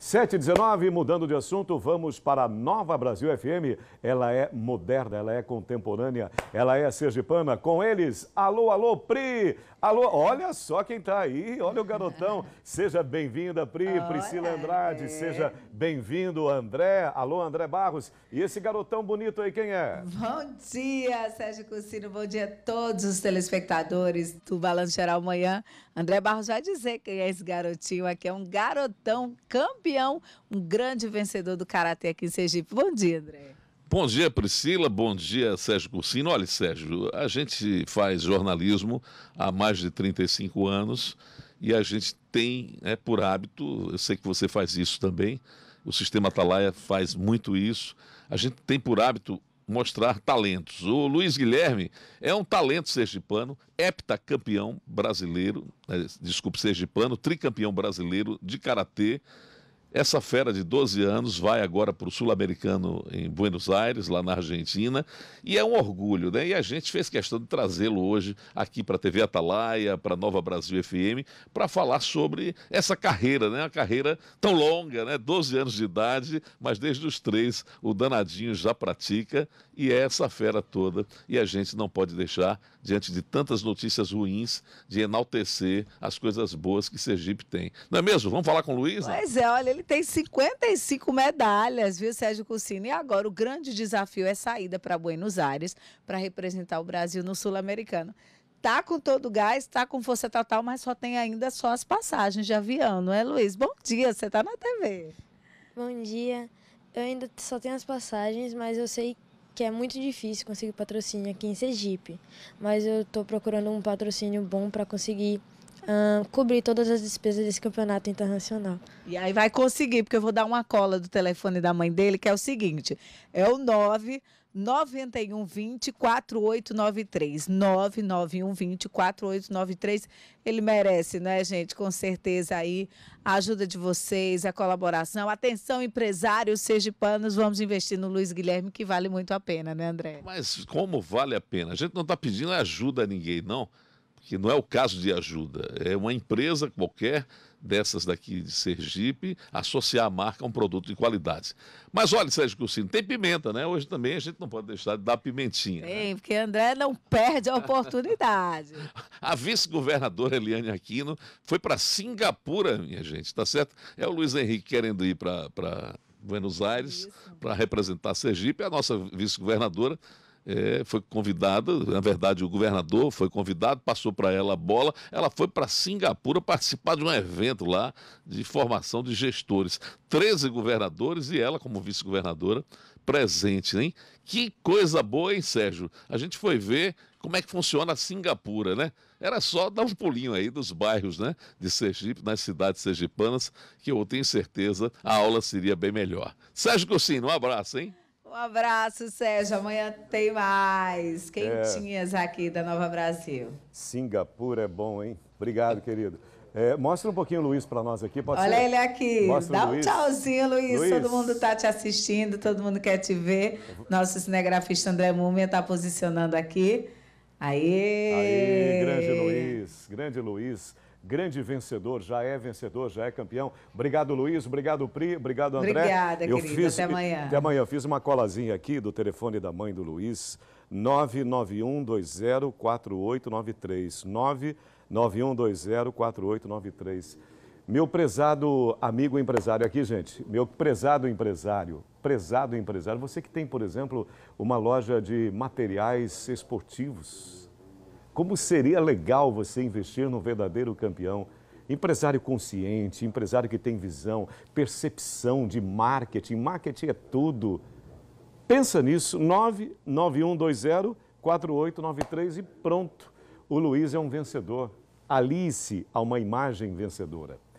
719, mudando de assunto, vamos para a Nova Brasil FM. Ela é moderna, ela é contemporânea, ela é sergipana. Com eles, alô, alô, Pri! Alô, olha só quem está aí, olha o garotão. Seja bem-vinda, Pri, olha. Priscila Andrade, seja bem-vindo, André. Alô, André Barros. E esse garotão bonito aí, quem é? Bom dia, Sérgio Cursino, bom dia a todos os telespectadores do Balanço Geral Manhã. André Barros vai dizer quem é esse garotinho aqui, é um garotão campeão campeão, um grande vencedor do Karatê aqui em Sergipe. Bom dia, André. Bom dia, Priscila. Bom dia, Sérgio Cursino. Olha, Sérgio, a gente faz jornalismo há mais de 35 anos e a gente tem, é por hábito, eu sei que você faz isso também, o sistema Atalaia faz muito isso. A gente tem por hábito mostrar talentos. O Luiz Guilherme é um talento sergipano, heptacampeão brasileiro, né, desculpe, sergipano, tricampeão brasileiro de karatê. Essa fera de 12 anos vai agora para o Sul-Americano em Buenos Aires, lá na Argentina, e é um orgulho, né? E a gente fez questão de trazê-lo hoje aqui para a TV Atalaia, para Nova Brasil FM, para falar sobre essa carreira, né? Uma carreira tão longa, né? 12 anos de idade, mas desde os três o danadinho já pratica e é essa fera toda, e a gente não pode deixar diante de tantas notícias ruins, de enaltecer as coisas boas que Sergipe tem. Não é mesmo? Vamos falar com o Luiz? Pois é, olha, ele tem 55 medalhas, viu, Sérgio Cucini? E agora o grande desafio é saída para Buenos Aires para representar o Brasil no Sul-Americano tá com todo o gás, tá com força total, mas só tem ainda só as passagens de avião, não é, Luiz? Bom dia, você tá na TV. Bom dia. Eu ainda só tenho as passagens, mas eu sei que é muito difícil conseguir patrocínio aqui em Sergipe, mas eu estou procurando um patrocínio bom para conseguir cobrir todas as despesas desse campeonato internacional. E aí vai conseguir, porque eu vou dar uma cola do telefone da mãe dele, que é o seguinte: é o 9. Nove... 9120 4893. 99120 4893. Ele merece, né, gente? Com certeza aí a ajuda de vocês, a colaboração. Atenção, empresários sergipanos, vamos investir no Luiz Guilherme, que vale muito a pena, né, André? Mas como vale a pena? A gente não está pedindo ajuda a ninguém, não que não é o caso de ajuda, é uma empresa qualquer dessas daqui de Sergipe associar a marca a um produto de qualidade. Mas olha, Sérgio Cursino, tem pimenta, né? Hoje também a gente não pode deixar de dar pimentinha. Né? Tem, né? porque André não perde a oportunidade. a vice-governadora Eliane Aquino foi para Singapura, minha gente, tá certo? É o Luiz Henrique querendo ir para Buenos Aires para representar Sergipe, a nossa vice-governadora é, foi convidada, na verdade o governador foi convidado, passou para ela a bola, ela foi para Singapura participar de um evento lá de formação de gestores. 13 governadores e ela como vice-governadora presente, hein? Que coisa boa, hein, Sérgio? A gente foi ver como é que funciona a Singapura, né? Era só dar um pulinho aí dos bairros, né? De Sergipe, nas cidades sergipanas, que eu tenho certeza a aula seria bem melhor. Sérgio Cossino, um abraço, hein? Um abraço, Sérgio. Amanhã tem mais é. quentinhas é... aqui da Nova Brasil. Singapura é bom, hein? Obrigado, querido. É, mostra um pouquinho o Luiz para nós aqui, pode Olha ser? ele aqui. Mostra Dá um Luiz. tchauzinho, Luiz. Luiz. Todo mundo está te assistindo, todo mundo quer te ver. Nosso cinegrafista André Múmia está posicionando aqui. Aí. Aí, grande Luiz, grande Luiz grande vencedor, já é vencedor, já é campeão. Obrigado, Luiz, obrigado, Pri, obrigado, André. Obrigada, eu querido, fiz, até amanhã. Até amanhã, eu fiz uma colazinha aqui do telefone da mãe do Luiz, 991204893, 991204893. Meu prezado amigo empresário aqui, gente, meu prezado empresário, prezado empresário, você que tem, por exemplo, uma loja de materiais esportivos, como seria legal você investir num verdadeiro campeão? Empresário consciente, empresário que tem visão, percepção de marketing, marketing é tudo. Pensa nisso, 991204893 e pronto. O Luiz é um vencedor. Alice a uma imagem vencedora.